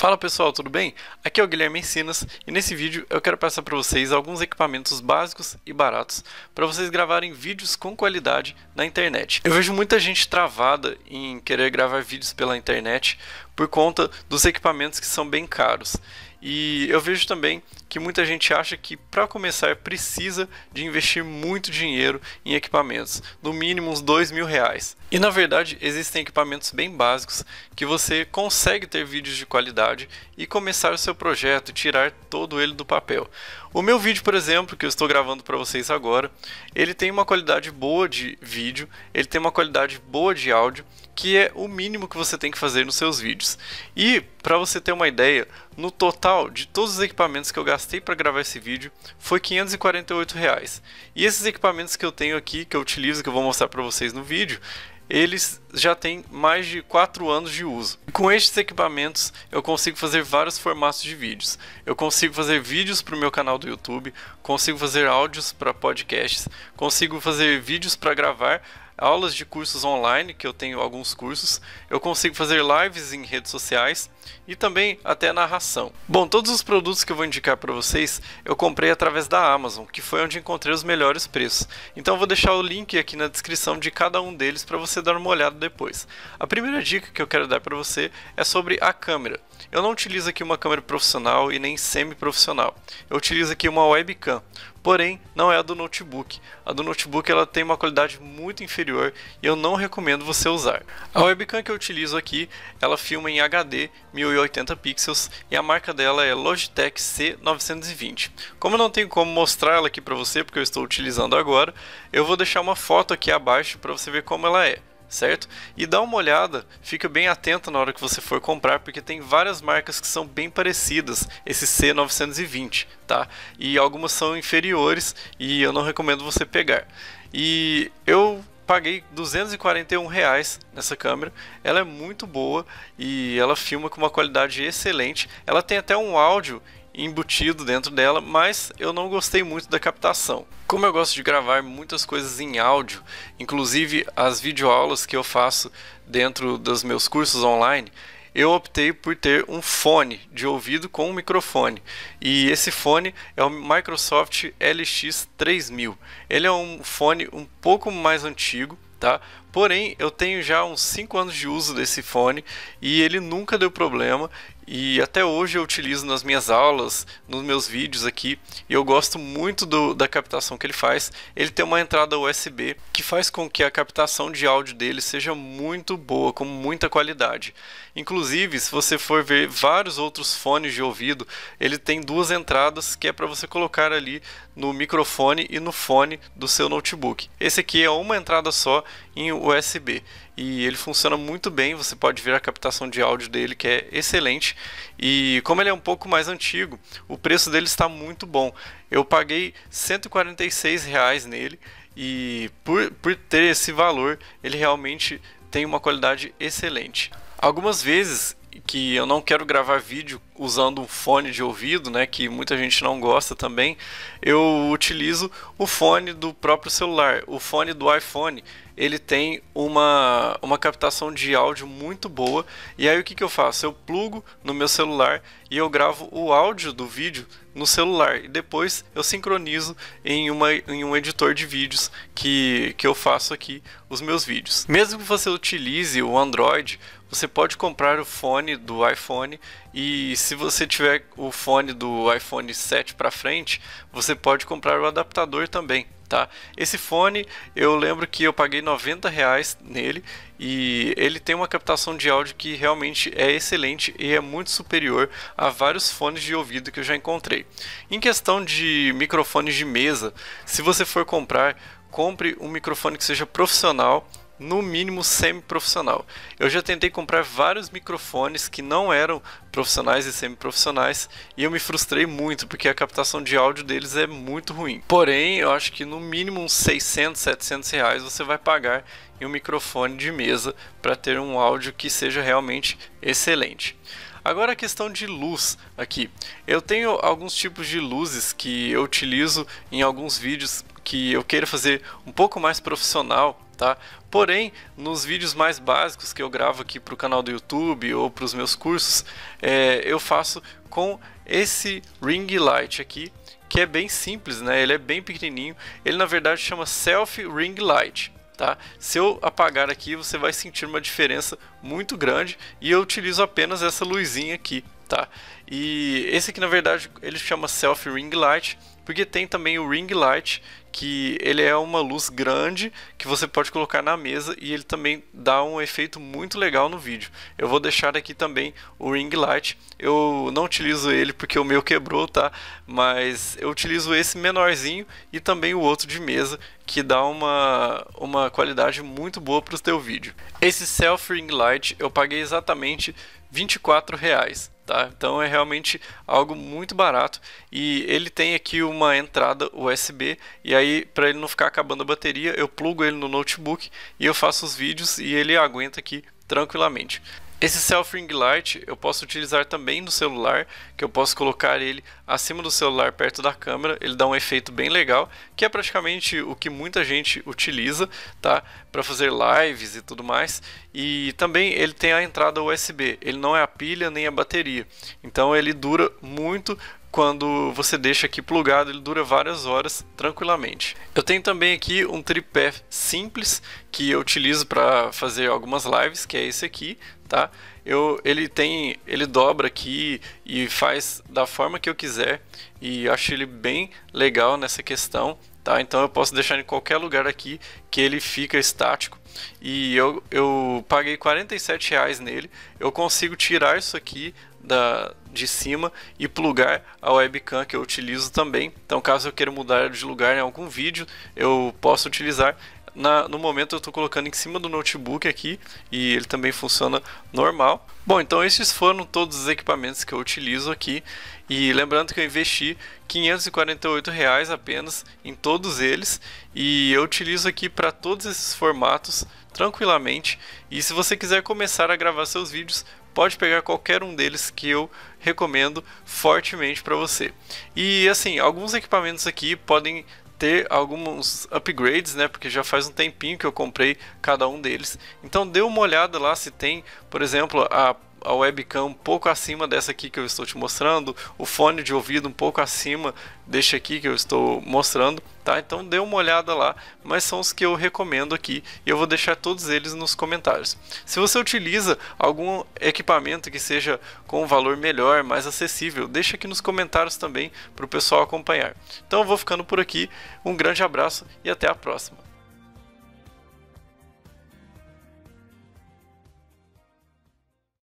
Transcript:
Fala pessoal, tudo bem? Aqui é o Guilherme Encinas e nesse vídeo eu quero passar para vocês alguns equipamentos básicos e baratos para vocês gravarem vídeos com qualidade na internet. Eu vejo muita gente travada em querer gravar vídeos pela internet por conta dos equipamentos que são bem caros. E eu vejo também que muita gente acha que para começar precisa de investir muito dinheiro em equipamentos, no mínimo uns dois mil reais. E na verdade existem equipamentos bem básicos que você consegue ter vídeos de qualidade e começar o seu projeto, tirar todo ele do papel. O meu vídeo, por exemplo, que eu estou gravando para vocês agora, ele tem uma qualidade boa de vídeo, ele tem uma qualidade boa de áudio que é o mínimo que você tem que fazer nos seus vídeos. E para você ter uma ideia, no total de todos os equipamentos que eu gastei para gravar esse vídeo foi 548 reais. E esses equipamentos que eu tenho aqui, que eu utilizo, que eu vou mostrar para vocês no vídeo, eles já têm mais de 4 anos de uso. E com estes equipamentos eu consigo fazer vários formatos de vídeos. Eu consigo fazer vídeos para o meu canal do YouTube, consigo fazer áudios para podcasts, consigo fazer vídeos para gravar aulas de cursos online, que eu tenho alguns cursos, eu consigo fazer lives em redes sociais e também até narração. Bom, todos os produtos que eu vou indicar para vocês eu comprei através da Amazon, que foi onde encontrei os melhores preços. Então eu vou deixar o link aqui na descrição de cada um deles para você dar uma olhada depois. A primeira dica que eu quero dar para você é sobre a câmera. Eu não utilizo aqui uma câmera profissional e nem semi-profissional. Eu utilizo aqui uma webcam porém não é a do notebook. A do notebook ela tem uma qualidade muito inferior e eu não recomendo você usar. A webcam que eu utilizo aqui, ela filma em HD 1080 pixels e a marca dela é Logitech C920. Como eu não tenho como mostrar ela aqui para você porque eu estou utilizando agora, eu vou deixar uma foto aqui abaixo para você ver como ela é certo? E dá uma olhada, fica bem atento na hora que você for comprar, porque tem várias marcas que são bem parecidas, esse C920, tá? E algumas são inferiores e eu não recomendo você pegar. E eu paguei 241 reais nessa câmera. Ela é muito boa e ela filma com uma qualidade excelente. Ela tem até um áudio embutido dentro dela, mas eu não gostei muito da captação. Como eu gosto de gravar muitas coisas em áudio, inclusive as videoaulas que eu faço dentro dos meus cursos online, eu optei por ter um fone de ouvido com um microfone. E esse fone é o Microsoft LX3000. Ele é um fone um pouco mais antigo, tá? Porém, eu tenho já uns 5 anos de uso desse fone e ele nunca deu problema. E até hoje eu utilizo nas minhas aulas, nos meus vídeos aqui. E eu gosto muito do, da captação que ele faz. Ele tem uma entrada USB que faz com que a captação de áudio dele seja muito boa, com muita qualidade. Inclusive, se você for ver vários outros fones de ouvido, ele tem duas entradas que é para você colocar ali no microfone e no fone do seu notebook. Esse aqui é uma entrada só em USB. E ele funciona muito bem, você pode ver a captação de áudio dele que é excelente. E como ele é um pouco mais antigo, o preço dele está muito bom. Eu paguei 146 reais nele e por, por ter esse valor, ele realmente tem uma qualidade excelente. Algumas vezes que eu não quero gravar vídeo usando um fone de ouvido, né, que muita gente não gosta também, eu utilizo o fone do próprio celular. O fone do iPhone, ele tem uma, uma captação de áudio muito boa. E aí o que, que eu faço? Eu plugo no meu celular e eu gravo o áudio do vídeo no celular. E depois eu sincronizo em, uma, em um editor de vídeos que, que eu faço aqui os meus vídeos. Mesmo que você utilize o Android você pode comprar o fone do iPhone e se você tiver o fone do iPhone 7 para frente, você pode comprar o adaptador também. Tá? Esse fone eu lembro que eu paguei 90 reais nele e ele tem uma captação de áudio que realmente é excelente e é muito superior a vários fones de ouvido que eu já encontrei. Em questão de microfones de mesa, se você for comprar, compre um microfone que seja profissional no mínimo semi-profissional. Eu já tentei comprar vários microfones que não eram profissionais e semi-profissionais e eu me frustrei muito porque a captação de áudio deles é muito ruim. Porém, eu acho que no mínimo uns 600, 700 reais você vai pagar em um microfone de mesa para ter um áudio que seja realmente excelente. Agora a questão de luz aqui. Eu tenho alguns tipos de luzes que eu utilizo em alguns vídeos que eu queira fazer um pouco mais profissional, tá? Porém, nos vídeos mais básicos que eu gravo aqui para o canal do YouTube ou para os meus cursos, é, eu faço com esse ring light aqui, que é bem simples, né? Ele é bem pequenininho. Ele na verdade chama self ring light. Tá? Se eu apagar aqui, você vai sentir uma diferença muito grande e eu utilizo apenas essa luzinha aqui, tá? E esse aqui, na verdade, ele chama Self Ring Light, porque tem também o Ring Light, que ele é uma luz grande que você pode colocar na mesa e ele também dá um efeito muito legal no vídeo. Eu vou deixar aqui também o ring light. Eu não utilizo ele porque o meu quebrou, tá? Mas eu utilizo esse menorzinho e também o outro de mesa que dá uma, uma qualidade muito boa para o seu vídeo. Esse self ring light eu paguei exatamente 24 reais. Tá? Então é realmente algo muito barato e ele tem aqui uma entrada USB e aí para ele não ficar acabando a bateria eu plugo ele no notebook e eu faço os vídeos e ele aguenta aqui tranquilamente. Esse Self Ring Light eu posso utilizar também no celular, que eu posso colocar ele acima do celular perto da câmera, ele dá um efeito bem legal, que é praticamente o que muita gente utiliza, tá? Para fazer lives e tudo mais. E também ele tem a entrada USB, ele não é a pilha nem a bateria. Então ele dura muito quando você deixa aqui plugado, ele dura várias horas tranquilamente. Eu tenho também aqui um tripé simples que eu utilizo para fazer algumas lives, que é esse aqui, tá? Eu, ele tem, ele dobra aqui e faz da forma que eu quiser e acho ele bem legal nessa questão, tá? Então eu posso deixar em qualquer lugar aqui que ele fica estático e eu, eu paguei 47 reais nele. Eu consigo tirar isso aqui da, de cima e plugar a webcam que eu utilizo também. Então, caso eu queira mudar de lugar em algum vídeo, eu posso utilizar na, no momento eu estou colocando em cima do notebook aqui e ele também funciona normal. Bom, então esses foram todos os equipamentos que eu utilizo aqui e lembrando que eu investi 548 reais apenas em todos eles e eu utilizo aqui para todos esses formatos tranquilamente e se você quiser começar a gravar seus vídeos pode pegar qualquer um deles que eu recomendo fortemente para você. E assim, alguns equipamentos aqui podem ter alguns upgrades, né? Porque já faz um tempinho que eu comprei cada um deles. Então dê uma olhada lá se tem, por exemplo, a a webcam um pouco acima dessa aqui que eu estou te mostrando, o fone de ouvido um pouco acima deste aqui que eu estou mostrando, tá? Então dê uma olhada lá, mas são os que eu recomendo aqui e eu vou deixar todos eles nos comentários. Se você utiliza algum equipamento que seja com um valor melhor, mais acessível, deixa aqui nos comentários também para o pessoal acompanhar. Então eu vou ficando por aqui, um grande abraço e até a próxima.